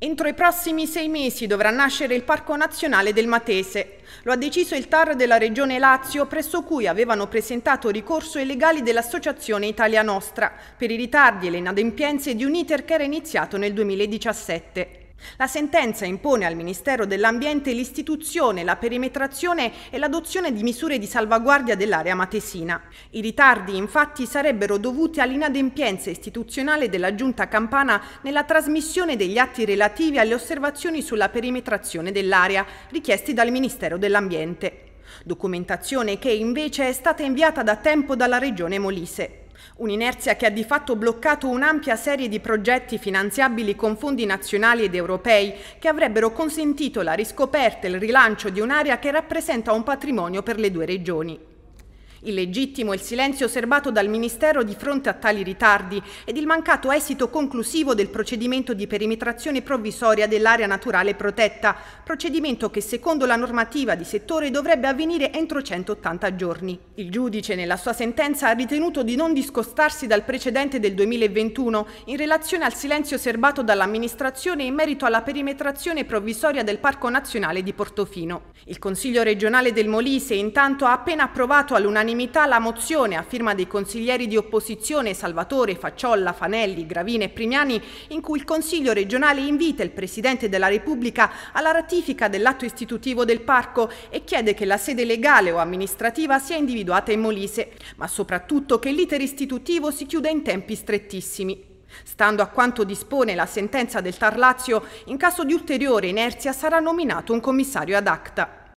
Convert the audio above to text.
Entro i prossimi sei mesi dovrà nascere il Parco Nazionale del Matese. Lo ha deciso il TAR della Regione Lazio, presso cui avevano presentato ricorso i legali dell'Associazione Italia Nostra per i ritardi e le inadempienze di un iter che era iniziato nel 2017. La sentenza impone al Ministero dell'Ambiente l'istituzione, la perimetrazione e l'adozione di misure di salvaguardia dell'area matesina. I ritardi infatti sarebbero dovuti all'inadempienza istituzionale della Giunta Campana nella trasmissione degli atti relativi alle osservazioni sulla perimetrazione dell'area richiesti dal Ministero dell'Ambiente. Documentazione che invece è stata inviata da tempo dalla Regione Molise. Un'inerzia che ha di fatto bloccato un'ampia serie di progetti finanziabili con fondi nazionali ed europei che avrebbero consentito la riscoperta e il rilancio di un'area che rappresenta un patrimonio per le due regioni. Illegittimo il silenzio osservato dal Ministero di fronte a tali ritardi ed il mancato esito conclusivo del procedimento di perimetrazione provvisoria dell'area naturale protetta, procedimento che secondo la normativa di settore dovrebbe avvenire entro 180 giorni. Il giudice nella sua sentenza ha ritenuto di non discostarsi dal precedente del 2021 in relazione al silenzio osservato dall'amministrazione in merito alla perimetrazione provvisoria del Parco Nazionale di Portofino. Il Consiglio regionale del Molise intanto ha appena approvato all'unanimità all'unanimità la mozione a firma dei consiglieri di opposizione Salvatore, Facciolla, Fanelli, Gravina e Primiani in cui il Consiglio regionale invita il Presidente della Repubblica alla ratifica dell'atto istitutivo del parco e chiede che la sede legale o amministrativa sia individuata in Molise, ma soprattutto che l'iter istitutivo si chiuda in tempi strettissimi. Stando a quanto dispone la sentenza del Tar in caso di ulteriore inerzia sarà nominato un commissario ad acta.